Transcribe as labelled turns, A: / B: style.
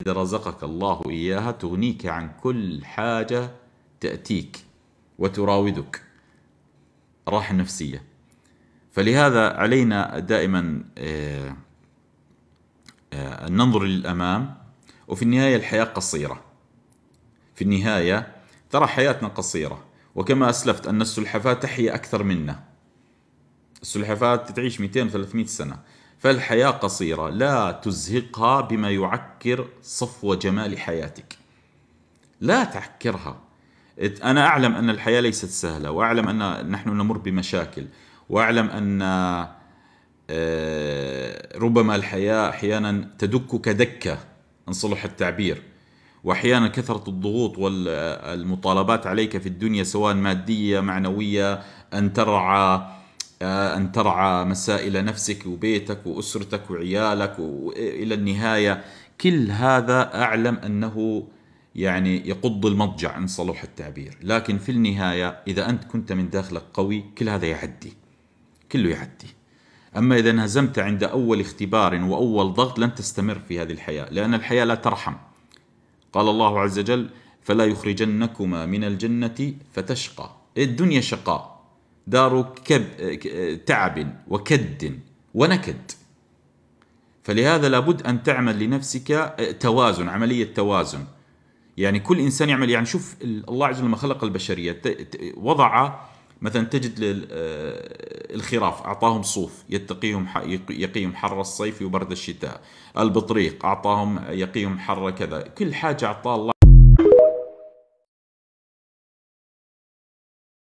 A: إذا رزقك الله إياها تغنيك عن كل حاجة تأتيك وتراودك راحة نفسية فلهذا علينا دائما آه، آه، أن ننظر للأمام وفي النهاية الحياة قصيرة في النهاية ترى حياتنا قصيرة وكما أسلفت أن السلحفاة تحيا أكثر منا السلحفاة تعيش 200-300 سنة فالحياة قصيرة لا تزهقها بما يعكر صفو جمال حياتك لا تعكرها أنا أعلم أن الحياة ليست سهلة وأعلم أن نحن نمر بمشاكل وأعلم أن آه، ربما الحياة أحيانا تدكك دكة إن صلح التعبير واحيانا كثره الضغوط والمطالبات عليك في الدنيا سواء ماديه معنويه ان ترعى آه، أن ترعى مسائل نفسك وبيتك وأسرتك وعيالك وإلى النهاية كل هذا أعلم أنه يعني يقض المضجع إن صلح التعبير لكن في النهاية إذا أنت كنت من داخلك قوي كل هذا يعدي كله يعدي أما إذا انهزمت عند أول اختبار وأول ضغط لن تستمر في هذه الحياة لأن الحياة لا ترحم قال الله عز وجل فلا يخرجنكما من الجنة فتشقى الدنيا شقاء دار كب تعب وكد ونكد فلهذا لابد أن تعمل لنفسك توازن عملية توازن يعني كل إنسان يعمل يعني شوف الله عز وجل لما خلق البشرية وضع مثلا تجد آه، الخراف أعطاهم صوف يتقيهم يقيهم حر الصيف وبرد الشتاء البطريق أعطاهم يقيهم حر كذا كل حاجة اعطاه الله